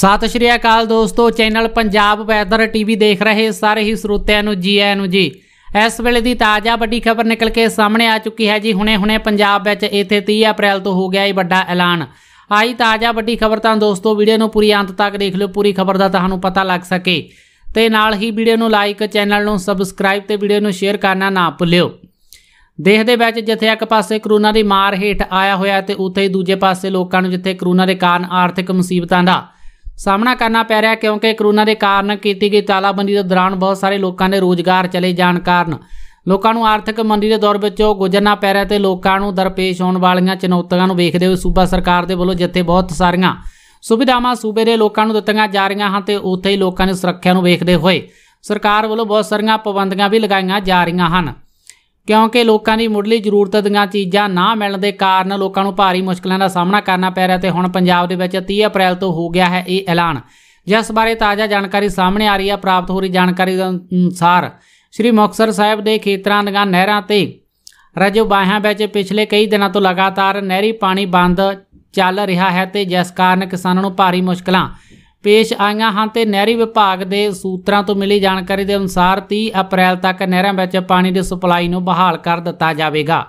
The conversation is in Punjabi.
ਸਤਿ ਸ਼੍ਰੀ ਅਕਾਲ ਦੋਸਤੋ ਚੈਨਲ ਪੰਜਾਬ ਵੈਦਰ ਟੀਵੀ ਦੇਖ ਰਹੇ ਸਾਰੇ ਹੀ ਸਰੋਤਿਆਂ ਨੂੰ ਜੀ ਆਇਆਂ ਨੂੰ ਜੀ ਇਸ ਵੇਲੇ ਦੀ ਤਾਜ਼ਾ ਵੱਡੀ ਖਬਰ ਨਿਕਲ ਕੇ ਸਾਹਮਣੇ ਆ ਚੁੱਕੀ ਹੈ ਜੀ ਹੁਣੇ-ਹੁਣੇ ਪੰਜਾਬ ਵਿੱਚ ਇਥੇ 30 ਅਪ੍ਰੈਲ ਤੋਂ ਹੋ ਗਿਆ ਇਹ ਵੱਡਾ ਐਲਾਨ ਆਈ ਤਾਜ਼ਾ ਵੱਡੀ ਖਬਰ ਤਾਂ ਦੋਸਤੋ ਵੀਡੀਓ ਨੂੰ ਪੂਰੀ ਅੰਤ ਤੱਕ ਦੇਖ ਲਿਓ ਪੂਰੀ ਖਬਰ ਦਾ ਤੁਹਾਨੂੰ ਪਤਾ ਲੱਗ ਸਕੇ ਤੇ ਨਾਲ ਹੀ ਵੀਡੀਓ ਨੂੰ ਲਾਈਕ ਚੈਨਲ ਨੂੰ ਸਬਸਕ੍ਰਾਈਬ ਤੇ ਵੀਡੀਓ ਨੂੰ ਸ਼ੇਅਰ ਕਰਨਾ ਨਾ ਭੁੱਲਿਓ ਦੇਖਦੇ ਦੇ ਵਿੱਚ ਜਿੱਥੇ ਇੱਕ ਪਾਸੇ ਕਰੋਨਾ ਦੀ ਮਾਰ ਹੇਠ ਆਇਆ ਹੋਇਆ ਤੇ ਉੱਥੇ ਹੀ ਦੂਜੇ ਪਾਸੇ ਲੋਕਾਂ ਨੂੰ ਜਿੱਥੇ ਕਰੋਨਾ ਦੇ ਕਾਰਨ ਆਰਥਿਕ ਮੁਸੀਬਤਾਂ ਦਾ ਸਾਹਮਣਾ ਕਰਨਾ ਪੈ ਰਿਹਾ ਕਿਉਂਕਿ ਕਰੋਨਾ ਦੇ ਕਾਰਨ ਕੀਤੀ ਗਈ ਤਾਲਾਬੰਦੀ ਦੇ ਦੌਰਾਨ ਬਹੁਤ ਸਾਰੇ ਲੋਕਾਂ ਦੇ ਰੋਜ਼ਗਾਰ ਚਲੇ ਜਾਣ ਕਾਰਨ ਲੋਕਾਂ ਨੂੰ ਆਰਥਿਕ ਮੰਦੀ ਦੇ ਦੌਰ ਵਿੱਚੋਂ ਗੁਜ਼ਰਨਾ ਪੈ ਰਿਹਾ ਤੇ ਲੋਕਾਂ ਨੂੰ ਦਰਪੇਸ਼ ਹੋਣ ਵਾਲੀਆਂ ਚੁਣੌਤੀਆਂ ਨੂੰ ਵੇਖਦੇ ਹੋਏ ਸੂਬਾ ਸਰਕਾਰ ਦੇ ਵੱਲੋਂ ਜਿੱਥੇ ਬਹੁਤ ਸਾਰੀਆਂ ਸੁਵਿਧਾਵਾਂ ਸੂਬੇ ਦੇ ਲੋਕਾਂ ਨੂੰ ਦਿੱਤੀਆਂ ਜਾ ਰਹੀਆਂ ਹਨ ਤੇ ਉੱਥੇ ਹੀ ਲੋਕਾਂ ਦੀ ਸੁਰੱਖਿਆ ਨੂੰ ਵੇਖਦੇ ਹੋਏ ਸਰਕਾਰ ਵੱਲੋਂ ਬਹੁਤ ਸਾਰੀਆਂ ਪਾਬੰਦੀਆਂ ਵੀ ਲਗਾਈਆਂ ਜਾ ਰਹੀਆਂ ਹਨ ਕਿਉਂਕਿ ਲੋਕਾਂ ਦੀ ਮੁੱਢਲੀ ਜ਼ਰੂਰਤ ਦੀਆਂ ਚੀਜ਼ਾਂ ਨਾ ਮਿਲਣ ਦੇ ਕਾਰਨ ਲੋਕਾਂ ਨੂੰ ਭਾਰੀ ਮੁਸ਼ਕਲਾਂ ਦਾ ਸਾਹਮਣਾ ਕਰਨਾ ਪੈ ਰਿਹਾ ਤੇ ਹੁਣ ਪੰਜਾਬ ਦੇ ਵਿੱਚ 30 ਅਪ੍ਰੈਲ ਤੋਂ ਹੋ ਗਿਆ ਹੈ ਇਹ ਐਲਾਨ ਜਿਸ ਬਾਰੇ ਤਾਜ਼ਾ ਜਾਣਕਾਰੀ ਸਾਹਮਣੇ ਆ ਰਹੀ ਹੈ ਪ੍ਰਾਪਤ ਹੋ ਰਹੀ ਜਾਣਕਾਰੀ ਅਨੁਸਾਰ ਸ੍ਰੀ ਮੁਕਤਸਰ ਸਾਹਿਬ ਦੇ ਖੇਤਰਾਂ ਦੀਆਂ ਨਹਿਰਾਂ ਤੇ ਰਜੋ ਬਾਹਾਂ ਵਿੱਚ ਪਿਛਲੇ ਕਈ ਦਿਨਾਂ ਤੋਂ ਲਗਾਤਾਰ ਨਹਿਰੀ ਪਾਣੀ ਬੰਦ ਚੱਲ ਰਿਹਾ ਹੈ ਤੇ ਜਿਸ ਕਾਰਨ ਕਿਸਾਨਾਂ ਨੂੰ ਭਾਰੀ ਮੁਸ਼ਕਲਾਂ ਪੇਸ਼ ਆਈਆਂ ਹਨ ਤੇ ਨਹਿਰੀ ਵਿਭਾਗ ਦੇ ਸੂਤਰਾਂ ਤੋਂ ਮਿਲੀ ਜਾਣਕਾਰੀ ਦੇ ਅਨੁਸਾਰ 30 ਅਪ੍ਰੈਲ ਤੱਕ ਨਹਿਰਾਂ ਵਿੱਚ ਪਾਣੀ ਦੀ ਸਪਲਾਈ ਨੂੰ ਬਹਾਲ ਕਰ ਦਿੱਤਾ ਜਾਵੇਗਾ